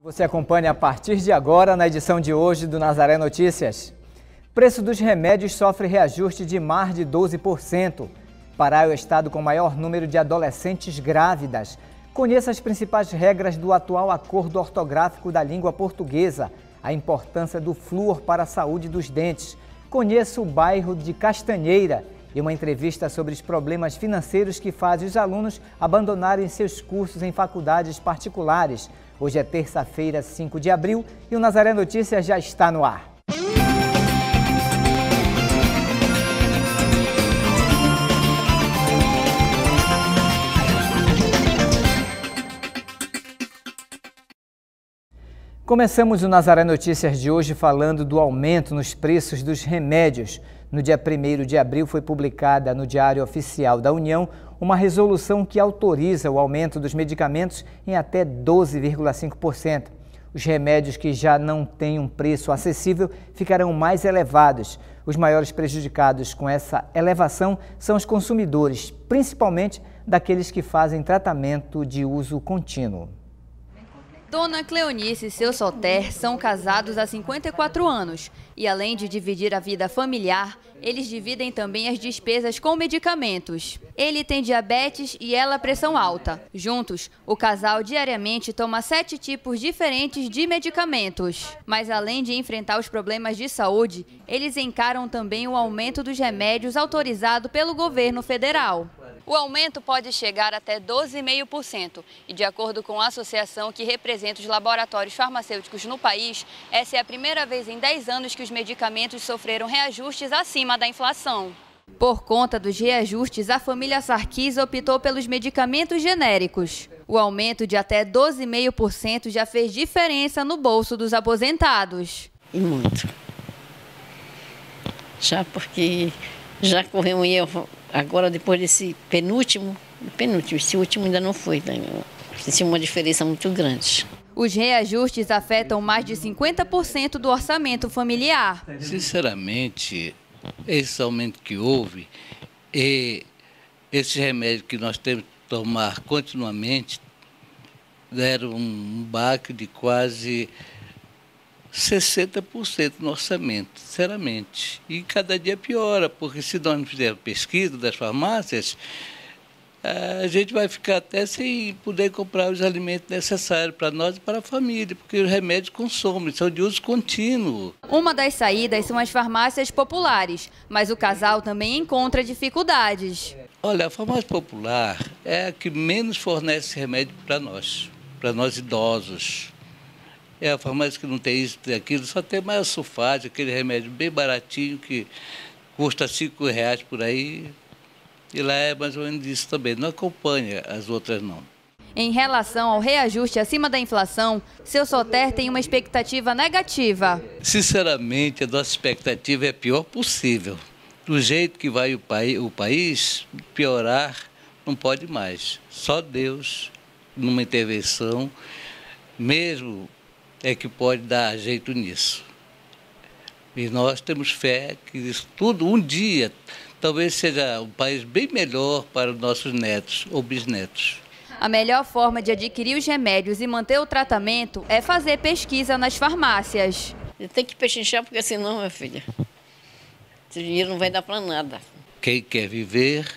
Você acompanha a partir de agora na edição de hoje do Nazaré Notícias. Preço dos remédios sofre reajuste de mais de 12%. Pará é o estado com maior número de adolescentes grávidas. Conheça as principais regras do atual Acordo Ortográfico da Língua Portuguesa, a importância do flúor para a saúde dos dentes. Conheça o bairro de Castanheira e uma entrevista sobre os problemas financeiros que fazem os alunos abandonarem seus cursos em faculdades particulares. Hoje é terça-feira, 5 de abril, e o Nazaré Notícias já está no ar. Começamos o Nazaré Notícias de hoje falando do aumento nos preços dos remédios. No dia 1 de abril foi publicada no Diário Oficial da União uma resolução que autoriza o aumento dos medicamentos em até 12,5%. Os remédios que já não têm um preço acessível ficarão mais elevados. Os maiores prejudicados com essa elevação são os consumidores, principalmente daqueles que fazem tratamento de uso contínuo. Dona Cleonice e seu Soter são casados há 54 anos e, além de dividir a vida familiar, eles dividem também as despesas com medicamentos. Ele tem diabetes e ela pressão alta. Juntos, o casal diariamente toma sete tipos diferentes de medicamentos. Mas, além de enfrentar os problemas de saúde, eles encaram também o aumento dos remédios autorizado pelo governo federal. O aumento pode chegar até 12,5%. E de acordo com a associação que representa os laboratórios farmacêuticos no país, essa é a primeira vez em 10 anos que os medicamentos sofreram reajustes acima da inflação. Por conta dos reajustes, a família Sarkis optou pelos medicamentos genéricos. O aumento de até 12,5% já fez diferença no bolso dos aposentados. E muito. Já porque já correu um erro Agora, depois desse penúltimo, penúltimo, esse último ainda não foi, né? senti uma diferença muito grande. Os reajustes afetam mais de 50% do orçamento familiar. Sinceramente, esse aumento que houve e esse remédio que nós temos que tomar continuamente deram um baque de quase 60% no orçamento, sinceramente. E cada dia piora, porque se nós não fizermos pesquisa das farmácias, a gente vai ficar até sem poder comprar os alimentos necessários para nós e para a família, porque os remédios consomem, são de uso contínuo. Uma das saídas são as farmácias populares, mas o casal também encontra dificuldades. Olha, a farmácia popular é a que menos fornece remédio para nós, para nós idosos é a farmácia que não tem isso, tem aquilo, só tem mais sulfate, aquele remédio bem baratinho que custa cinco reais por aí. E lá é mais ou menos isso também, não acompanha as outras não. Em relação ao reajuste acima da inflação, seu Soter tem uma expectativa negativa. Sinceramente, a nossa expectativa é a pior possível. Do jeito que vai o, o país, piorar não pode mais. Só Deus, numa intervenção, mesmo é que pode dar jeito nisso. E nós temos fé que isso tudo um dia talvez seja um país bem melhor para os nossos netos ou bisnetos. A melhor forma de adquirir os remédios e manter o tratamento é fazer pesquisa nas farmácias. Tem que pechinchar porque senão, minha filha, esse dinheiro não vai dar para nada. Quem quer viver,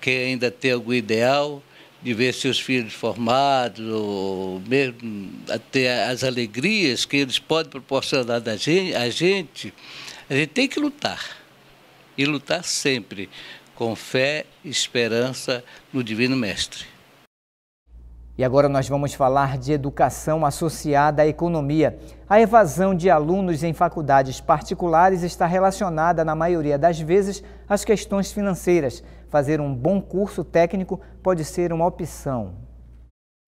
quem ainda tem algum ideal, de ver seus filhos formados, ou mesmo até as alegrias que eles podem proporcionar a gente, a gente, a gente tem que lutar. E lutar sempre com fé e esperança no Divino Mestre. E agora nós vamos falar de educação associada à economia. A evasão de alunos em faculdades particulares está relacionada, na maioria das vezes, às questões financeiras fazer um bom curso técnico pode ser uma opção.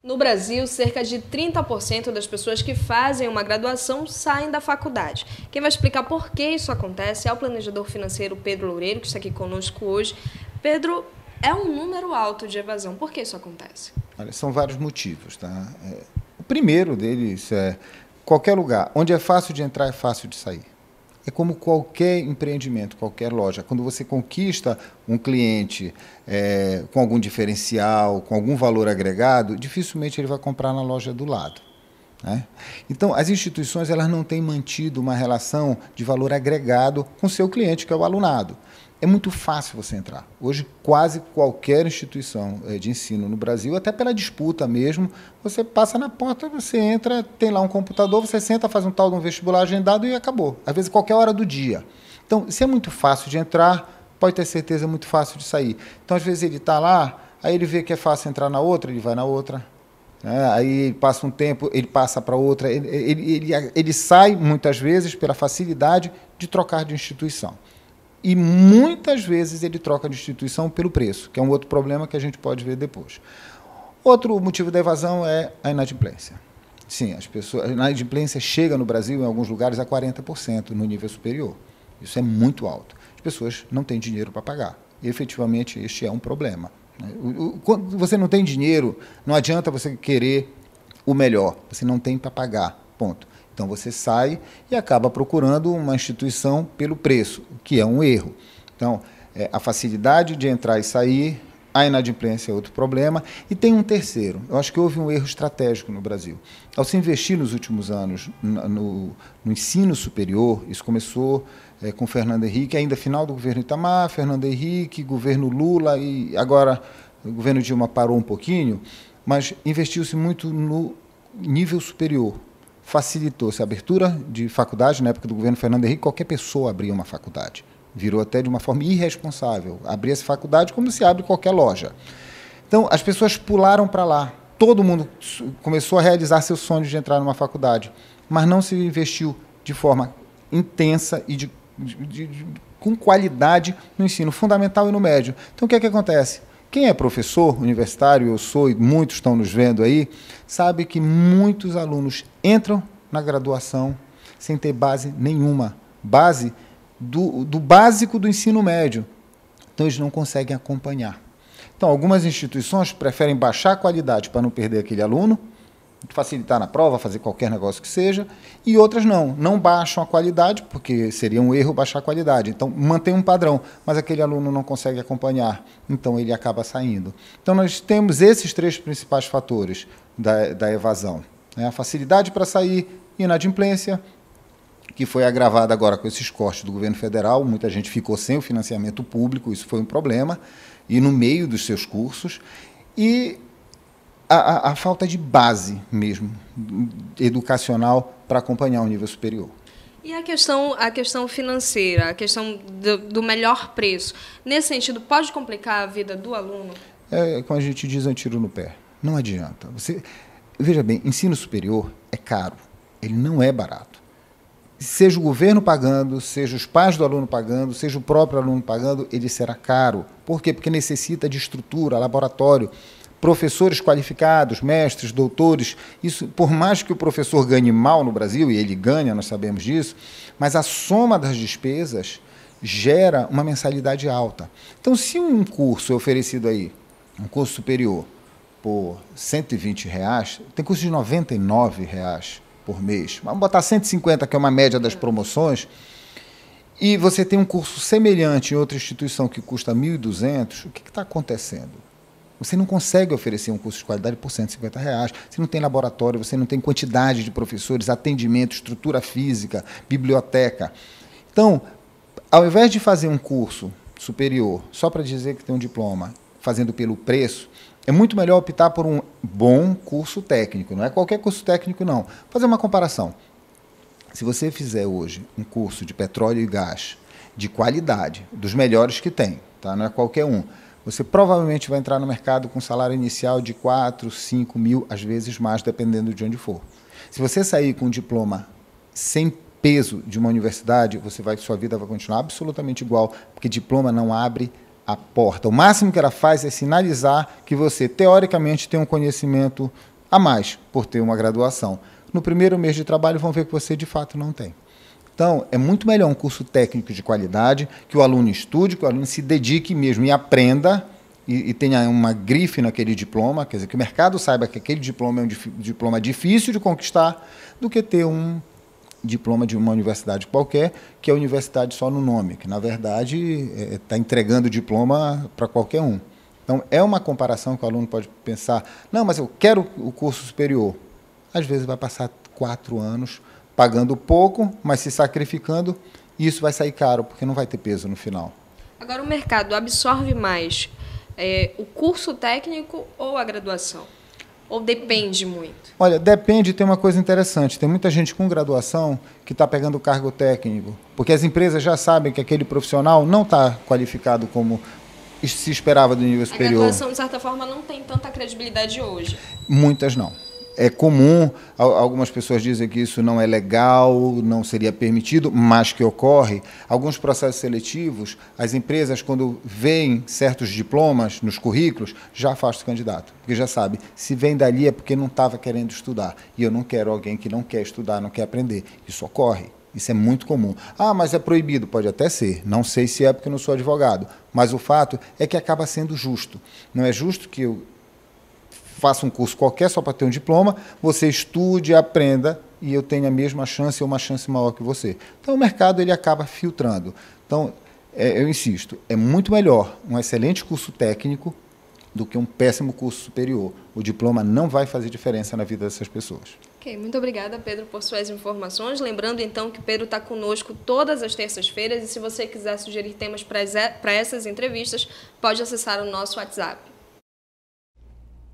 No Brasil, cerca de 30% das pessoas que fazem uma graduação saem da faculdade. Quem vai explicar por que isso acontece é o planejador financeiro Pedro Loureiro, que está aqui conosco hoje. Pedro, é um número alto de evasão. Por que isso acontece? Olha, são vários motivos. Tá? É, o primeiro deles é qualquer lugar onde é fácil de entrar é fácil de sair. É como qualquer empreendimento, qualquer loja. Quando você conquista um cliente é, com algum diferencial, com algum valor agregado, dificilmente ele vai comprar na loja do lado. Né? Então, as instituições elas não têm mantido uma relação de valor agregado com seu cliente, que é o alunado é muito fácil você entrar. Hoje, quase qualquer instituição eh, de ensino no Brasil, até pela disputa mesmo, você passa na porta, você entra, tem lá um computador, você senta, faz um tal de um vestibular agendado e acabou. Às vezes, qualquer hora do dia. Então, se é muito fácil de entrar, pode ter certeza é muito fácil de sair. Então, às vezes, ele está lá, aí ele vê que é fácil entrar na outra, ele vai na outra. É, aí passa um tempo, ele passa para outra. Ele, ele, ele, ele sai, muitas vezes, pela facilidade de trocar de instituição e muitas vezes ele troca de instituição pelo preço, que é um outro problema que a gente pode ver depois. Outro motivo da evasão é a inadimplência. Sim, as pessoas, a inadimplência chega no Brasil, em alguns lugares, a 40% no nível superior. Isso é muito alto. As pessoas não têm dinheiro para pagar. E, efetivamente, este é um problema. Né? Quando você não tem dinheiro, não adianta você querer o melhor. Você não tem para pagar. Ponto. Então você sai e acaba procurando uma instituição pelo preço, o que é um erro. Então, é, a facilidade de entrar e sair, a inadimplência é outro problema. E tem um terceiro. Eu acho que houve um erro estratégico no Brasil. Ao se investir nos últimos anos no, no ensino superior, isso começou é, com Fernando Henrique, ainda final do governo Itamar, Fernando Henrique, governo Lula e agora o governo Dilma parou um pouquinho, mas investiu-se muito no nível superior, facilitou-se a abertura de faculdade. Na época do governo Fernando Henrique, qualquer pessoa abria uma faculdade. Virou até de uma forma irresponsável. Abrir essa faculdade como se abre qualquer loja. Então, as pessoas pularam para lá. Todo mundo começou a realizar seus sonhos de entrar numa faculdade, mas não se investiu de forma intensa e de, de, de, com qualidade no ensino fundamental e no médio. Então, o que é que acontece? Quem é professor universitário, eu sou e muitos estão nos vendo aí, sabe que muitos alunos entram na graduação sem ter base nenhuma, base do, do básico do ensino médio. Então eles não conseguem acompanhar. Então, algumas instituições preferem baixar a qualidade para não perder aquele aluno, facilitar na prova, fazer qualquer negócio que seja, e outras não, não baixam a qualidade, porque seria um erro baixar a qualidade. Então, mantém um padrão, mas aquele aluno não consegue acompanhar, então ele acaba saindo. Então, nós temos esses três principais fatores da, da evasão: né? a facilidade para sair, inadimplência, que foi agravada agora com esses cortes do governo federal, muita gente ficou sem o financiamento público, isso foi um problema, e no meio dos seus cursos. E a, a, a falta de base mesmo, educacional, para acompanhar o nível superior. E a questão, a questão financeira, a questão do, do, melhor preço, nesse sentido, pode complicar a vida do aluno? É, como a gente diz, é um tiro no pé. Não adianta. Você Veja bem, ensino superior é caro, ele não é barato. Seja o governo pagando, seja os pais do aluno pagando, seja o próprio aluno pagando, ele será caro. Por quê? Porque necessita de estrutura, laboratório professores qualificados, mestres, doutores, isso, por mais que o professor ganhe mal no Brasil, e ele ganha, nós sabemos disso, mas a soma das despesas gera uma mensalidade alta. Então, se um curso é oferecido aí, um curso superior, por 120 reais, tem curso de 99 reais por mês. Vamos botar 150, que é uma média das promoções, e você tem um curso semelhante em outra instituição que custa 1.200, o que está acontecendo? Você não consegue oferecer um curso de qualidade por 150 reais. Você não tem laboratório, você não tem quantidade de professores, atendimento, estrutura física, biblioteca. Então, ao invés de fazer um curso superior só para dizer que tem um diploma, fazendo pelo preço, é muito melhor optar por um bom curso técnico. Não é qualquer curso técnico, não. Vou fazer uma comparação. Se você fizer hoje um curso de petróleo e gás de qualidade, dos melhores que tem, tá? não é qualquer um você provavelmente vai entrar no mercado com um salário inicial de 4, 5 mil, às vezes mais, dependendo de onde for. Se você sair com um diploma sem peso de uma universidade, você vai, sua vida vai continuar absolutamente igual, porque diploma não abre a porta. O máximo que ela faz é sinalizar que você, teoricamente, tem um conhecimento a mais por ter uma graduação. No primeiro mês de trabalho, vão ver que você de fato não tem. Então, é muito melhor um curso técnico de qualidade, que o aluno estude, que o aluno se dedique mesmo e aprenda e, e tenha uma grife naquele diploma, quer dizer, que o mercado saiba que aquele diploma é um dif diploma difícil de conquistar, do que ter um diploma de uma universidade qualquer, que é universidade só no nome, que na verdade está é, é tá entregando diploma para qualquer um. Então, é uma comparação que o aluno pode pensar: não, mas eu quero o curso superior. Às vezes vai passar quatro anos pagando pouco, mas se sacrificando, isso vai sair caro, porque não vai ter peso no final. Agora, o mercado absorve mais é, o curso técnico ou a graduação? Ou depende muito? Olha, depende. Tem uma coisa interessante: tem muita gente com graduação que está pegando cargo técnico, porque as empresas já sabem que aquele profissional não está qualificado como se esperava do nível superior. A graduação, de certa forma, não tem tanta credibilidade hoje. Muitas não. É comum, algumas pessoas dizem que isso não é legal, não seria permitido, mas que ocorre. Alguns processos seletivos, as empresas, quando veem certos diplomas nos currículos, já afastam o candidato, porque já sabe, se vem dali é porque não estava querendo estudar. E eu não quero alguém que não quer estudar, não quer aprender. Isso ocorre. Isso é muito comum. Ah, mas é proibido? Pode até ser. Não sei se é porque não sou advogado. Mas o fato é que acaba sendo justo. Não é justo que eu faça um curso qualquer só para ter um diploma, você estude, aprenda e eu tenho a mesma chance ou uma chance maior que você. Então o mercado ele acaba filtrando. Então, é, eu insisto, é muito melhor um excelente curso técnico do que um péssimo curso superior. O diploma não vai fazer diferença na vida dessas pessoas. Ok, muito obrigada, Pedro, por suas informações. Lembrando, então, que Pedro está conosco todas as terças-feiras e se você quiser sugerir temas para essas entrevistas, pode acessar o nosso WhatsApp.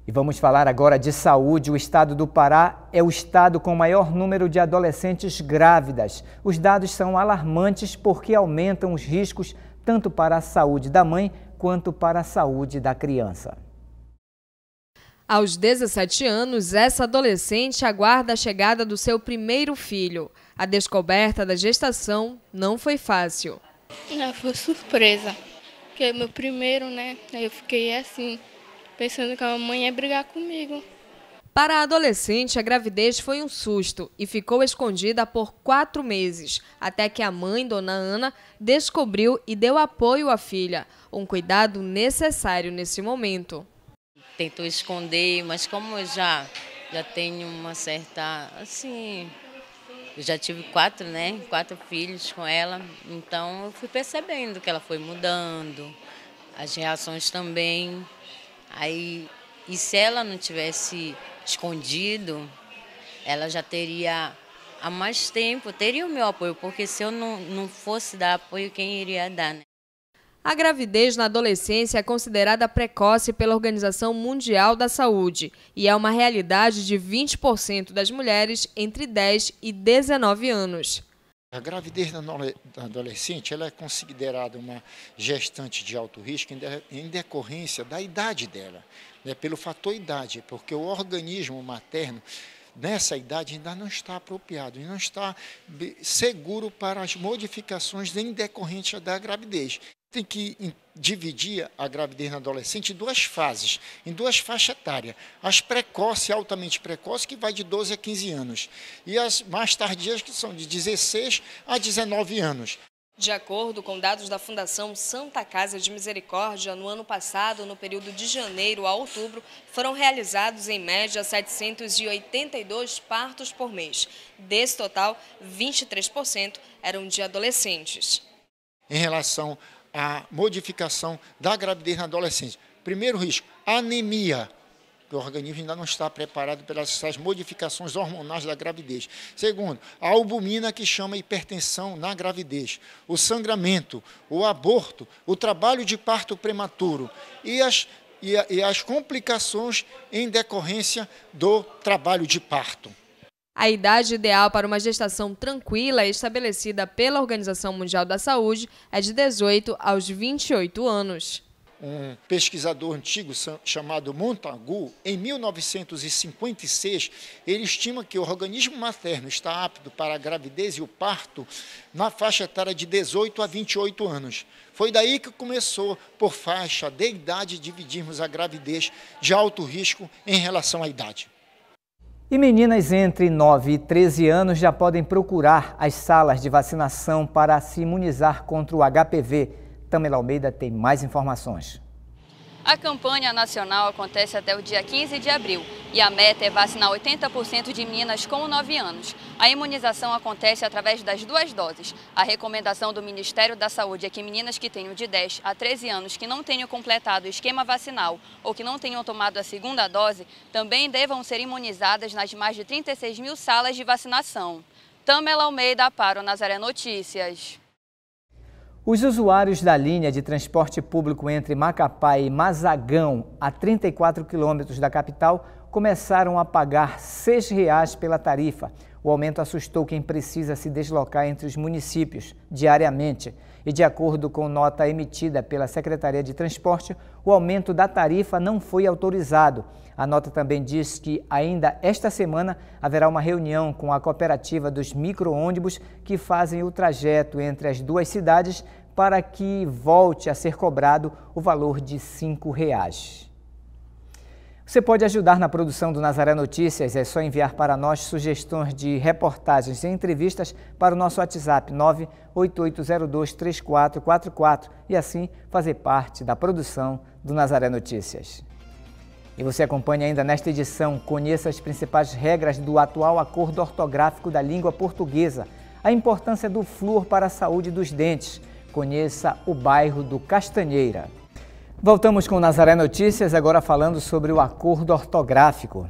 E vamos falar agora de saúde. O estado do Pará é o estado com maior número de adolescentes grávidas. Os dados são alarmantes porque aumentam os riscos tanto para a saúde da mãe quanto para a saúde da criança. Aos 17 anos, essa adolescente aguarda a chegada do seu primeiro filho. A descoberta da gestação não foi fácil. Não, foi surpresa, porque é meu primeiro, né? Eu fiquei assim, pensando que a mamãe ia brigar comigo. Para a adolescente, a gravidez foi um susto e ficou escondida por quatro meses, até que a mãe, Dona Ana, descobriu e deu apoio à filha, um cuidado necessário nesse momento. Tentou esconder, mas como eu já, já tenho uma certa, assim, eu já tive quatro, né? Quatro filhos com ela. Então eu fui percebendo que ela foi mudando, as reações também. Aí, e se ela não tivesse escondido, ela já teria há mais tempo, teria o meu apoio, porque se eu não, não fosse dar apoio, quem iria dar? Né? A gravidez na adolescência é considerada precoce pela Organização Mundial da Saúde e é uma realidade de 20% das mulheres entre 10 e 19 anos. A gravidez da adolescente ela é considerada uma gestante de alto risco em decorrência da idade dela, né, pelo fator idade, porque o organismo materno nessa idade ainda não está apropriado, não está seguro para as modificações em decorrência da gravidez tem que dividir a gravidez na adolescente em duas fases, em duas faixas etárias. As precoces, altamente precoces, que vai de 12 a 15 anos, e as mais tardias, que são de 16 a 19 anos. De acordo com dados da Fundação Santa Casa de Misericórdia, no ano passado, no período de janeiro a outubro, foram realizados em média 782 partos por mês. Desse total, 23% eram de adolescentes. Em relação a modificação da gravidez na adolescência. Primeiro risco, anemia. Que o organismo ainda não está preparado pelas essas modificações hormonais da gravidez. Segundo, a albumina que chama hipertensão na gravidez, o sangramento, o aborto, o trabalho de parto prematuro e as, e, e as complicações em decorrência do trabalho de parto. A idade ideal para uma gestação tranquila estabelecida pela Organização Mundial da Saúde é de 18 aos 28 anos. Um pesquisador antigo chamado Montagu, em 1956, ele estima que o organismo materno está apto para a gravidez e o parto na faixa etária de 18 a 28 anos. Foi daí que começou, por faixa de idade, dividirmos a gravidez de alto risco em relação à idade. E meninas entre 9 e 13 anos já podem procurar as salas de vacinação para se imunizar contra o HPV. Tamela Almeida tem mais informações. A campanha nacional acontece até o dia 15 de abril e a meta é vacinar 80% de meninas com 9 anos. A imunização acontece através das duas doses. A recomendação do Ministério da Saúde é que meninas que tenham de 10 a 13 anos que não tenham completado o esquema vacinal ou que não tenham tomado a segunda dose também devam ser imunizadas nas mais de 36 mil salas de vacinação. Tamela Almeida para o Nazaré Notícias. Os usuários da linha de transporte público entre Macapá e Mazagão, a 34 quilômetros da capital, começaram a pagar R$ 6,00 pela tarifa. O aumento assustou quem precisa se deslocar entre os municípios diariamente. E de acordo com nota emitida pela Secretaria de Transporte, o aumento da tarifa não foi autorizado. A nota também diz que ainda esta semana haverá uma reunião com a cooperativa dos micro-ônibus que fazem o trajeto entre as duas cidades para que volte a ser cobrado o valor de R$ 5,00. Você pode ajudar na produção do Nazaré Notícias, é só enviar para nós sugestões de reportagens e entrevistas para o nosso WhatsApp 988023444 e assim fazer parte da produção do Nazaré Notícias. E você acompanha ainda nesta edição, conheça as principais regras do atual acordo ortográfico da língua portuguesa, a importância do flúor para a saúde dos dentes, conheça o bairro do Castanheira. Voltamos com Nazaré Notícias, agora falando sobre o acordo ortográfico.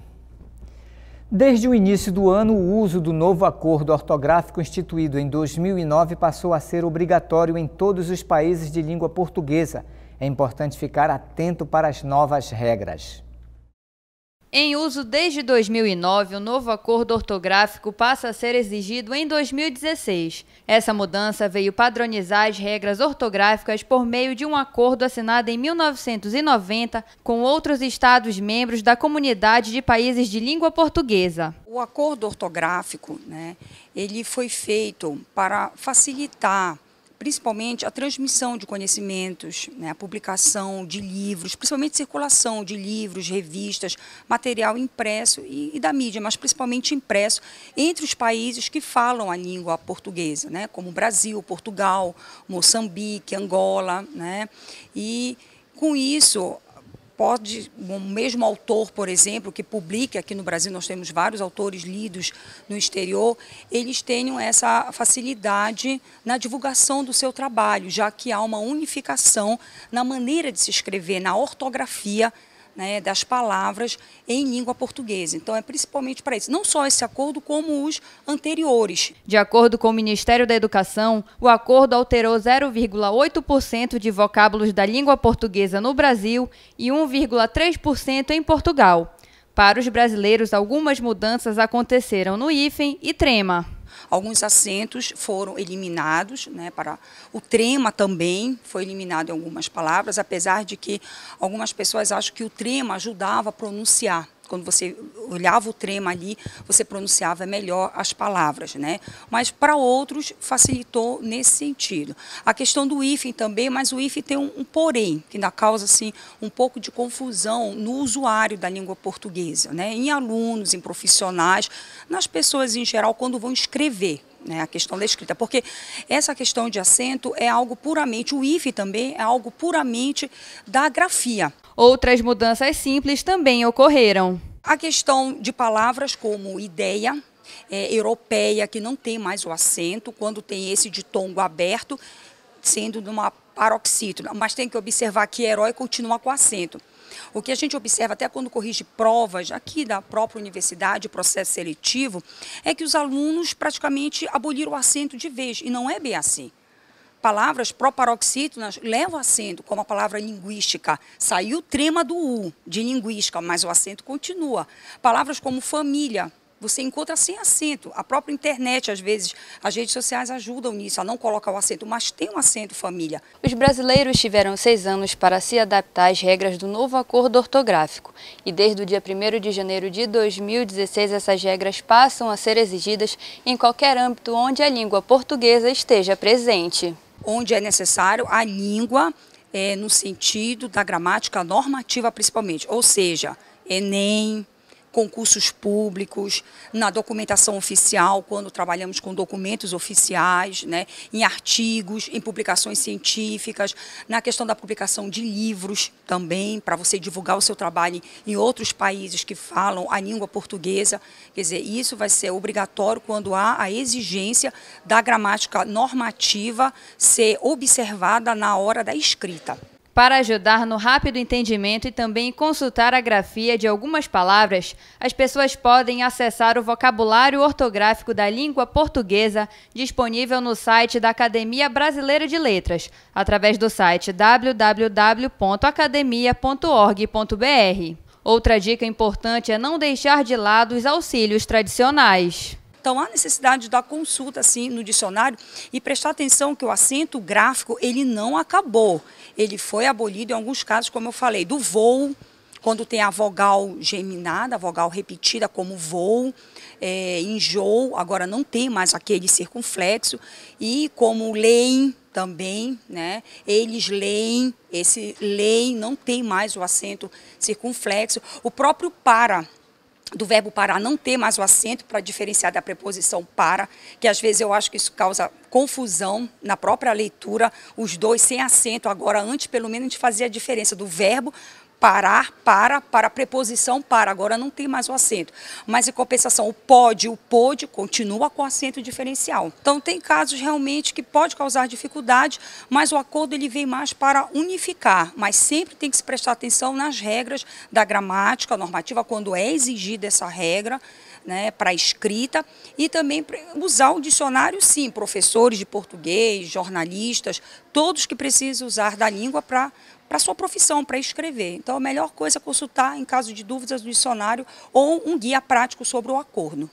Desde o início do ano, o uso do novo acordo ortográfico instituído em 2009 passou a ser obrigatório em todos os países de língua portuguesa. É importante ficar atento para as novas regras. Em uso desde 2009, o novo acordo ortográfico passa a ser exigido em 2016. Essa mudança veio padronizar as regras ortográficas por meio de um acordo assinado em 1990 com outros Estados-membros da Comunidade de Países de Língua Portuguesa. O acordo ortográfico, né, ele foi feito para facilitar principalmente a transmissão de conhecimentos, né, a publicação de livros, principalmente circulação de livros, revistas, material impresso e, e, da mídia, mas principalmente impresso entre os países que falam a língua portuguesa, né, como Brasil, Portugal, Moçambique, Angola, né, e com isso pode, o mesmo autor, por exemplo, que publique aqui no Brasil nós temos vários autores lidos no exterior, eles tenham essa facilidade na divulgação do seu trabalho, já que há uma unificação na maneira de se escrever, na ortografia né, das palavras em língua portuguesa. Então, é principalmente para isso. Não só esse acordo, como os anteriores. De acordo com o Ministério da Educação, o acordo alterou 0,8% de vocábulos da língua portuguesa no Brasil e 1,3% em Portugal. Para os brasileiros, algumas mudanças aconteceram no IFEM e trema. Alguns acentos foram eliminados, né, para o trema também foi eliminado em algumas palavras, apesar de que algumas pessoas acham que o trema ajudava a pronunciar quando você olhava o trema ali, você pronunciava melhor as palavras, né? Mas para outros facilitou nesse sentido. A questão do hífen também, mas o hífen tem um, um, porém, que ainda causa assim um pouco de confusão no usuário da língua portuguesa, né? Em alunos, em profissionais, nas pessoas em geral quando vão escrever, né, a questão da escrita, porque essa questão de acento é algo puramente, o if também é algo puramente da grafia. Outras mudanças simples também ocorreram. A questão de palavras como ideia, é, europeia, que não tem mais o acento, quando tem esse ditongo aberto, sendo numa paroxítona, mas tem que observar que herói continua com acento. O que a gente observa até quando corrige provas aqui da própria universidade, processo seletivo, é que os alunos praticamente aboliram o acento de vez, e não é bem assim palavras proparoxítonas levam acento, como a palavra linguística. Saiu trema do U de linguística, mas o acento continua. Palavras como família, você encontra sem assento. A própria internet, às vezes, as redes sociais ajudam nisso, a não colocar o assento, mas tem um assento família. Os brasileiros tiveram seis anos para se adaptar às regras do novo acordo ortográfico. E desde o dia 1 de janeiro de 2016, essas regras passam a ser exigidas em qualquer âmbito onde a língua portuguesa esteja presente. Onde é necessário a língua é, no sentido da gramática normativa, principalmente, ou seja, Enem, concursos públicos, na documentação oficial, quando trabalhamos com documentos oficiais, né, em artigos, em publicações científicas, na questão da publicação de livros também, para você divulgar o seu trabalho em outros países que falam a língua portuguesa. Quer dizer, isso vai ser obrigatório quando há a exigência da gramática normativa ser observada na hora da escrita. Para ajudar no rápido entendimento e também consultar a grafia de algumas palavras, as pessoas podem acessar o vocabulário ortográfico da língua portuguesa disponível no site da Academia Brasileira de Letras, através do site www.academia.org.br. Outra dica importante é não deixar de lado os auxílios tradicionais. Então há necessidade da consulta assim no dicionário e prestar atenção que o assento gráfico ele não acabou. Ele foi abolido em alguns casos, como eu falei, do voo, quando tem a vogal geminada, a vogal repetida como voo, é, enjoo, agora não tem mais aquele circunflexo, e como leem também, né? eles leem, esse leem não tem mais o acento circunflexo, o próprio para, do verbo parar não ter mais o acento para diferenciar da preposição para, que às vezes eu acho que isso causa confusão na própria leitura, os dois sem acento. Agora, antes, pelo menos, a gente fazia a diferença do verbo parar, para, para, preposição, para. Agora não tem mais o acento. Mas, em compensação, o pode, o pôde, continua com acento diferencial. Então, tem casos realmente que pode causar dificuldade, mas o acordo ele vem mais para unificar. Mas sempre tem que se prestar atenção nas regras da gramática normativa, quando é exigida essa regra né, para escrita e também usar o dicionário, sim, professores de português, jornalistas, todos que precisam usar da língua para para sua profissão, para escrever. Então, a melhor coisa é consultar, em caso de dúvidas, o dicionário ou um guia prático sobre o acordo.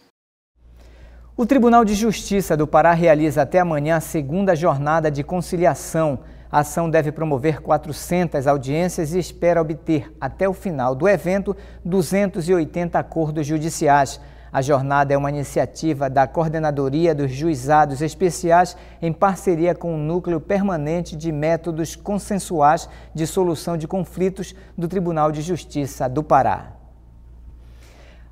O Tribunal de Justiça do Pará realiza até amanhã a segunda jornada de conciliação. A ação deve promover 400 audiências e espera obter, até o final do evento, 280 acordos judiciais. A jornada é uma iniciativa da Coordenadoria dos Juizados Especiais em parceria com o Núcleo Permanente de Métodos Consensuais de Solução de Conflitos do Tribunal de Justiça do Pará.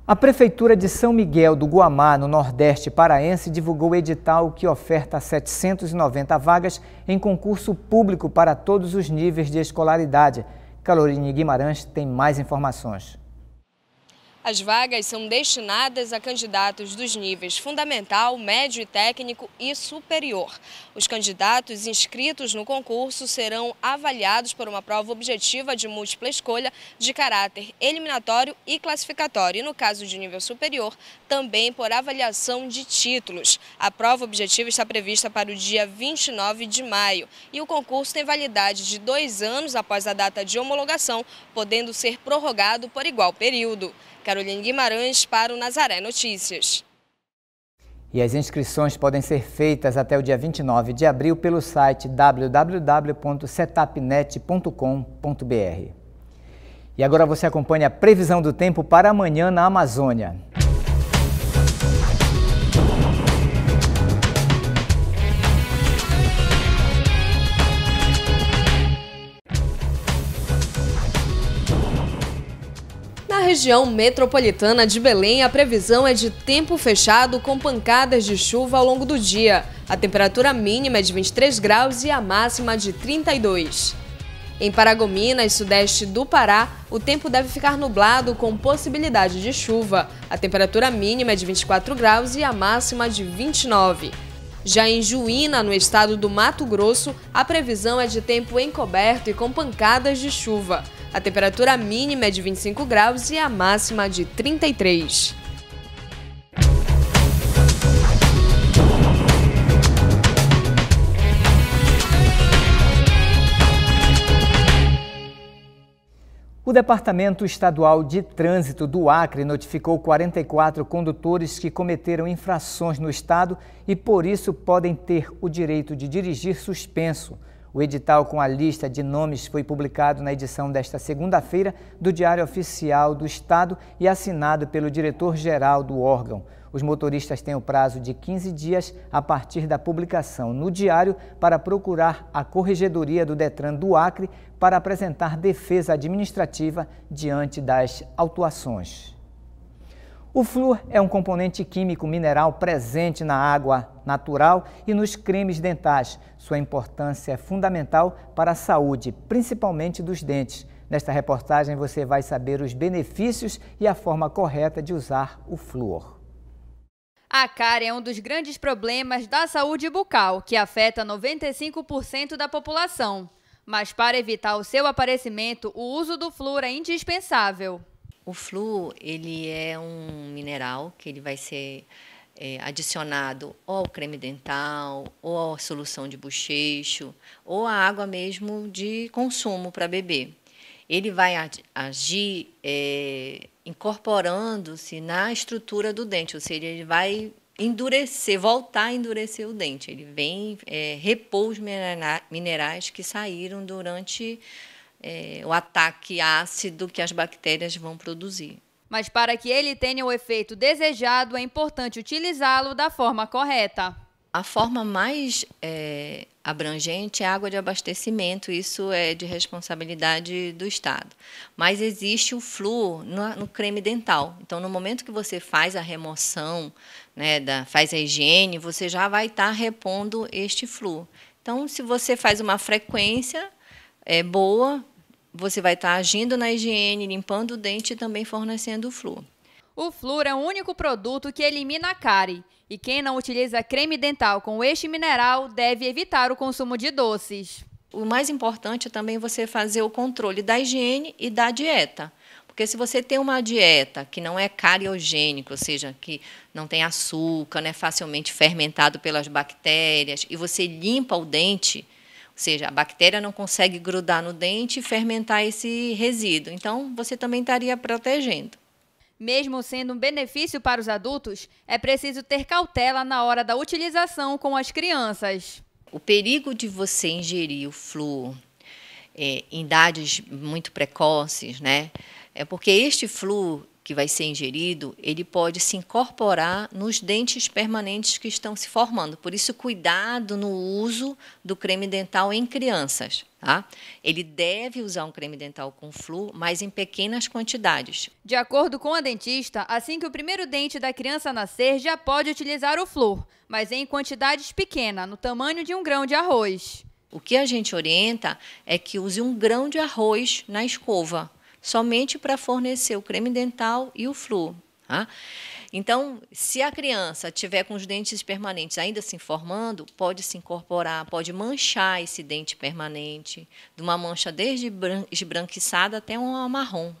A Prefeitura de São Miguel do Guamá, no Nordeste Paraense, divulgou edital que oferta 790 vagas em concurso público para todos os níveis de escolaridade. Caroline Guimarães tem mais informações. As vagas são destinadas a candidatos dos níveis fundamental, médio e técnico e superior. Os candidatos inscritos no concurso serão avaliados por uma prova objetiva de múltipla escolha de caráter eliminatório e classificatório, e no caso de nível superior, também por avaliação de títulos. A prova objetiva está prevista para o dia 29 de maio e o concurso tem validade de dois anos após a data de homologação, podendo ser prorrogado por igual período. Carolina Guimarães para o Nazaré Notícias. E as inscrições podem ser feitas até o dia 29 de abril pelo site www.setupnet.com.br. E agora você acompanha a previsão do tempo para amanhã na Amazônia. região metropolitana de Belém, a previsão é de tempo fechado com pancadas de chuva ao longo do dia. A temperatura mínima é de 23 graus e a máxima de 32. Em Paragominas, sudeste do Pará, o tempo deve ficar nublado com possibilidade de chuva. A temperatura mínima é de 24 graus e a máxima de 29. Já em Juína, no estado do Mato Grosso, a previsão é de tempo encoberto e com pancadas de chuva. A temperatura mínima é de 25 graus e a máxima de 33. O Departamento Estadual de Trânsito do Acre notificou 44 condutores que cometeram infrações no estado e por isso podem ter o direito de dirigir suspenso. O edital com a lista de nomes foi publicado na edição desta segunda-feira do Diário Oficial do Estado e assinado pelo diretor-geral do órgão. Os motoristas têm o prazo de 15 dias a partir da publicação no Diário para procurar a Corregedoria do Detran do Acre para apresentar defesa administrativa diante das autuações. O flúor é um componente químico mineral presente na água natural e nos cremes dentais. Sua importância é fundamental para a saúde, principalmente dos dentes. Nesta reportagem você vai saber os benefícios e a forma correta de usar o flúor. A cárie é um dos grandes problemas da saúde bucal, que afeta 95% da população. Mas para evitar o seu aparecimento, o uso do flúor é indispensável. O flu ele é um mineral que ele vai ser é, adicionado ou ao creme dental, ou à solução de bochecho, ou à água mesmo de consumo para beber. Ele vai agir é, incorporando-se na estrutura do dente, ou seja, ele vai endurecer, voltar a endurecer o dente. Ele vem é, repor os minerais que saíram durante é, o ataque ácido que as bactérias vão produzir. Mas para que ele tenha o efeito desejado, é importante utilizá-lo da forma correta. A forma mais é, abrangente é a água de abastecimento, isso é de responsabilidade do Estado. Mas existe o flúor no, no creme dental. Então, no momento que você faz a remoção, né, da, faz a higiene, você já vai estar tá repondo este flúor. Então, se você faz uma frequência é, boa, você vai estar agindo na higiene, limpando o dente e também fornecendo flúor. O flúor é o único produto que elimina a cárie. E quem não utiliza creme dental com este mineral deve evitar o consumo de doces. O mais importante é também você fazer o controle da higiene e da dieta. Porque se você tem uma dieta que não é cariogênica, ou seja, que não tem açúcar, não é facilmente fermentado pelas bactérias, e você limpa o dente, seja, a bactéria não consegue grudar no dente e fermentar esse resíduo. Então, você também estaria protegendo. Mesmo sendo um benefício para os adultos, é preciso ter cautela na hora da utilização com as crianças. O perigo de você ingerir o flúor é, eh, em idades muito precoces, né? É porque este flúor que vai ser ingerido, ele pode se incorporar nos dentes permanentes que estão se formando. Por isso, cuidado no uso do creme dental em crianças. Tá? Ele deve usar um creme dental com flu, mas em pequenas quantidades. De acordo com a dentista, assim que o primeiro dente da criança nascer, já pode utilizar o flúor, mas em quantidades pequenas, no tamanho de um grão de arroz. O que a gente orienta é que use um grão de arroz na escova somente para fornecer o creme dental e o flúor. Tá? Então, se a criança tiver com os dentes permanentes ainda se formando, pode se incorporar, pode manchar esse dente permanente, de uma mancha desde esbranquiçada até uma marrom,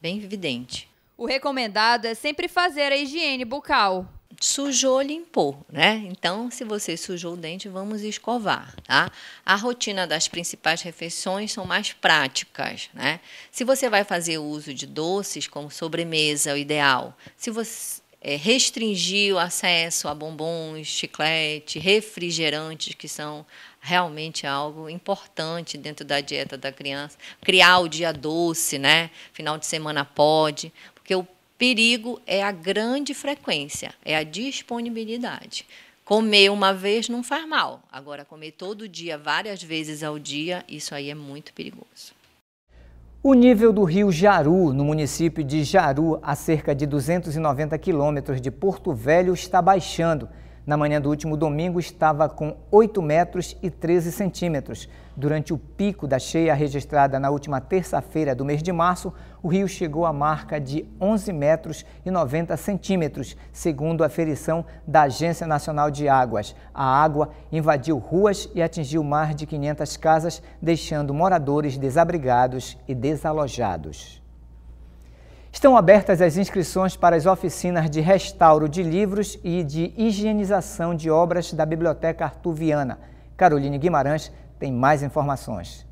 bem evidente. O recomendado é sempre fazer a higiene bucal sujou, limpou, né? Então, se você sujou o dente, vamos escovar, tá? A rotina das principais refeições são mais práticas, né? Se você vai fazer uso de doces como sobremesa, o ideal. Se você é, restringir o acesso a bombons, chiclete, refrigerantes, que são realmente algo importante dentro da dieta da criança. Criar o dia doce, né? Final de semana pode, porque o Perigo é a grande frequência, é a disponibilidade. Comer uma vez não faz mal, agora comer todo dia, várias vezes ao dia, isso aí é muito perigoso. O nível do rio Jaru, no município de Jaru, a cerca de 290 quilômetros de Porto Velho, está baixando. Na manhã do último domingo estava com 8 metros e 13 centímetros. Durante o pico da cheia registrada na última terça-feira do mês de março, o rio chegou à marca de 11 metros e 90 centímetros, segundo a ferição da Agência Nacional de Águas. A água invadiu ruas e atingiu mais de 500 casas, deixando moradores desabrigados e desalojados. Estão abertas as inscrições para as oficinas de restauro de livros e de higienização de obras da Biblioteca Artuviana. Caroline Guimarães tem mais informações.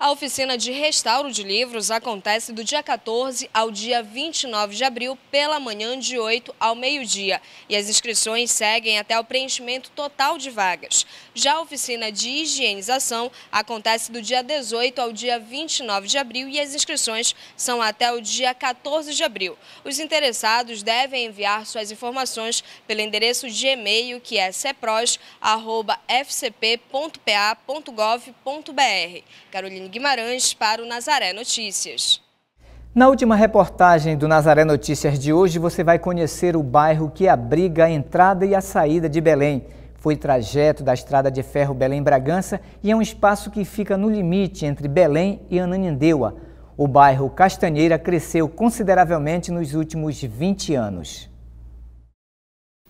A oficina de restauro de livros acontece do dia 14 ao dia 29 de abril, pela manhã de 8 ao meio-dia. E as inscrições seguem até o preenchimento total de vagas. Já a oficina de higienização acontece do dia 18 ao dia 29 de abril e as inscrições são até o dia 14 de abril. Os interessados devem enviar suas informações pelo endereço de e-mail que é cepros.fcp.pa.gov.br. Carolina Guimarães para o Nazaré Notícias. Na última reportagem do Nazaré Notícias de hoje, você vai conhecer o bairro que abriga a entrada e a saída de Belém. Foi trajeto da estrada de ferro Belém-Bragança e é um espaço que fica no limite entre Belém e Ananindeua. O bairro Castanheira cresceu consideravelmente nos últimos 20 anos.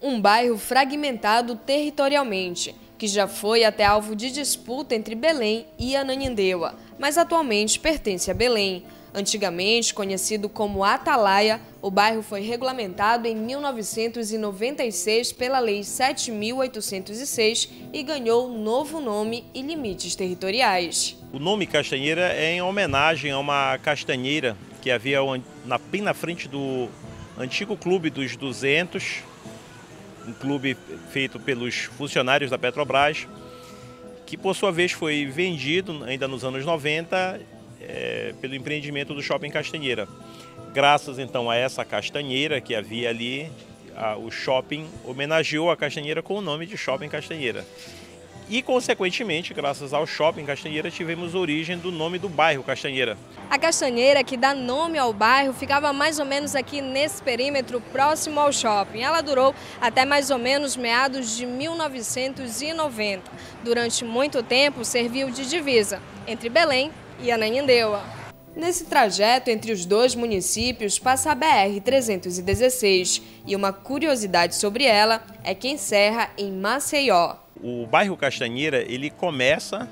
Um bairro fragmentado territorialmente que já foi até alvo de disputa entre Belém e Ananindeua, mas atualmente pertence a Belém. Antigamente conhecido como Atalaia, o bairro foi regulamentado em 1996 pela Lei 7.806 e ganhou novo nome e limites territoriais. O nome Castanheira é em homenagem a uma castanheira que havia na, bem na frente do antigo Clube dos 200, um clube feito pelos funcionários da Petrobras, que por sua vez foi vendido ainda nos anos 90 é, eh, pelo empreendimento do Shopping Castanheira. Graças então a essa castanheira que havia ali, a, o shopping homenageou a castanheira com o nome de Shopping Castanheira e, consequentemente, graças ao shopping Castanheira, tivemos origem do nome do bairro Castanheira. A Castanheira, que dá nome ao bairro, ficava mais ou menos aqui nesse perímetro próximo ao shopping. Ela durou até mais ou menos meados de 1990. Durante muito tempo, serviu de divisa entre Belém e Ananindeua. Nesse trajeto entre os dois municípios passa a BR-316 e uma curiosidade sobre ela é que encerra em Maceió. O bairro Castanheira, ele começa,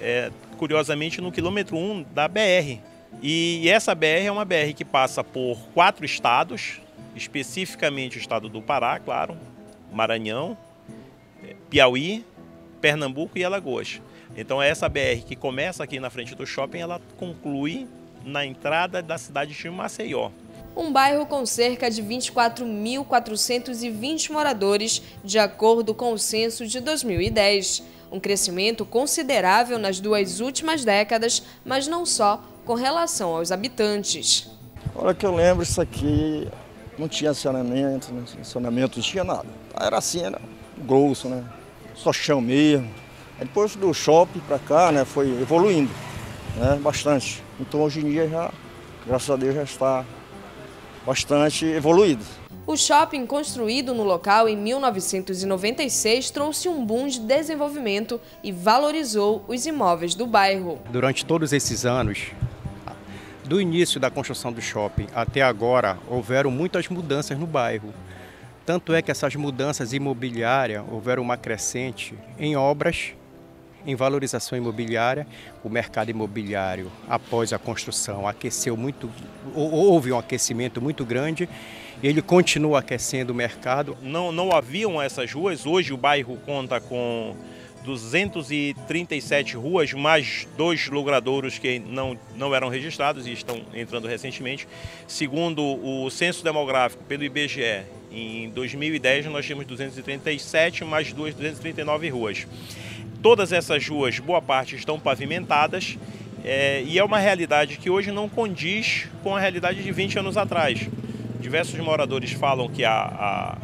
é, curiosamente, no quilômetro 1 da BR. E essa BR é uma BR que passa por quatro estados, especificamente o estado do Pará, claro, Maranhão, Piauí, Pernambuco e Alagoas. Então essa BR que começa aqui na frente do shopping, ela conclui na entrada da cidade de Maceió um bairro com cerca de 24.420 moradores, de acordo com o censo de 2010. Um crescimento considerável nas duas últimas décadas, mas não só com relação aos habitantes. Olha que eu lembro isso aqui, não tinha saneamento, não né? tinha saneamento, não tinha nada. Era assim, era grosso, né? Só chão mesmo. Aí depois do shopping para cá, né, foi evoluindo, né, bastante. Então hoje em dia já, graças a Deus, já está bastante evoluído. O shopping, construído no local em 1996, trouxe um boom de desenvolvimento e valorizou os imóveis do bairro. Durante todos esses anos, do início da construção do shopping até agora, houveram muitas mudanças no bairro. Tanto é que essas mudanças imobiliárias houveram uma crescente em obras em valorização imobiliária, o mercado imobiliário, após a construção, aqueceu muito, houve um aquecimento muito grande ele continua aquecendo o mercado. Não, não haviam essas ruas, hoje o bairro conta com 237 ruas, mais dois logradouros que não, não eram registrados e estão entrando recentemente. Segundo o Censo Demográfico pelo IBGE, em 2010 nós tínhamos 237, mais duas, 239 ruas. Todas essas ruas, boa parte, estão pavimentadas é, e é uma realidade que hoje não condiz com a realidade de 20 anos atrás. Diversos moradores falam que a, a,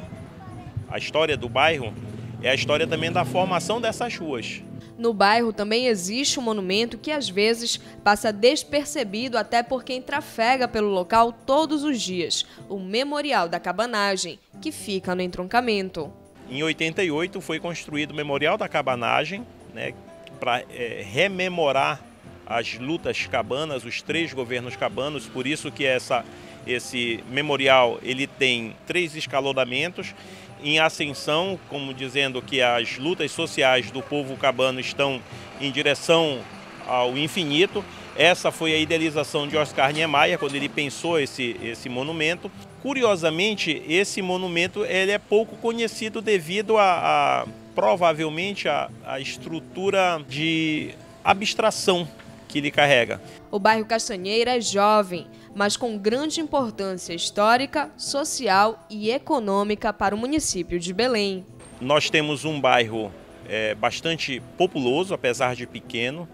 a história do bairro é a história também da formação dessas ruas. No bairro também existe um monumento que às vezes passa despercebido até por quem trafega pelo local todos os dias, o Memorial da Cabanagem, que fica no entroncamento. Em 88 foi construído o Memorial da Cabanagem, né, para é, rememorar as lutas cabanas, os três governos cabanos, por isso que essa, esse memorial ele tem três escalonamentos em ascensão, como dizendo que as lutas sociais do povo cabano estão em direção ao infinito essa foi a idealização de Oscar Niemeyer quando ele pensou esse, esse monumento. Curiosamente, esse monumento ele é pouco conhecido devido a, a provavelmente a, a estrutura de abstração que ele carrega. O bairro Castanheira é jovem, mas com grande importância histórica, social e econômica para o município de Belém. Nós temos um bairro é, bastante populoso, apesar de pequeno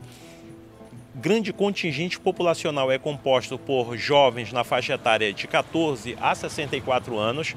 grande contingente populacional é composto por jovens na faixa etária de 14 a 64 anos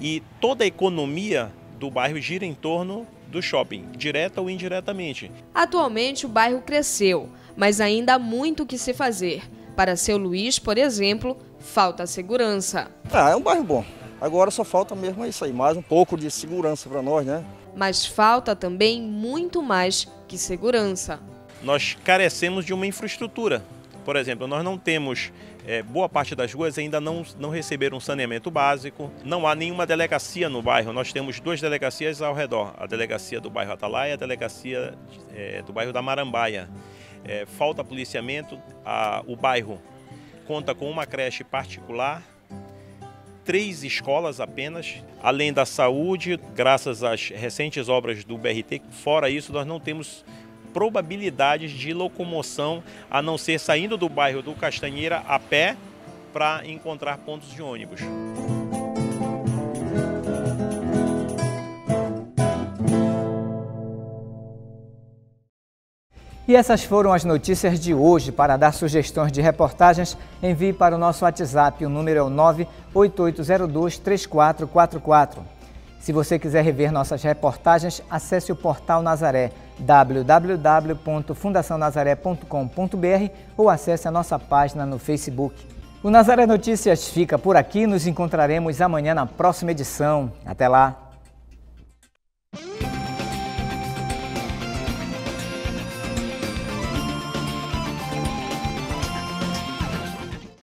e toda a economia do bairro gira em torno do shopping, direta ou indiretamente. Atualmente o bairro cresceu, mas ainda há muito o que se fazer. Para seu Luiz, por exemplo, falta segurança. Ah, é um bairro bom. Agora só falta mesmo é isso aí, mais um pouco de segurança para nós, né? Mas falta também muito mais que segurança nós carecemos de uma infraestrutura. Por exemplo, nós não temos, é, boa parte das ruas ainda não, não receberam saneamento básico, não há nenhuma delegacia no bairro. Nós temos duas delegacias ao redor, a delegacia do bairro Atalaia e a delegacia é, do bairro da Marambaia. É, falta policiamento, a, o bairro conta com uma creche particular, três escolas apenas, além da saúde, graças às recentes obras do BRT. Fora isso, nós não temos probabilidades de locomoção, a não ser saindo do bairro do Castanheira a pé para encontrar pontos de ônibus. E essas foram as notícias de hoje. Para dar sugestões de reportagens, envie para o nosso WhatsApp. O número é o 3444. Se você quiser rever nossas reportagens, acesse o portal Nazaré www.fundacionazaré.com.br ou acesse a nossa página no Facebook. O Nazaré Notícias fica por aqui, nos encontraremos amanhã na próxima edição. Até lá!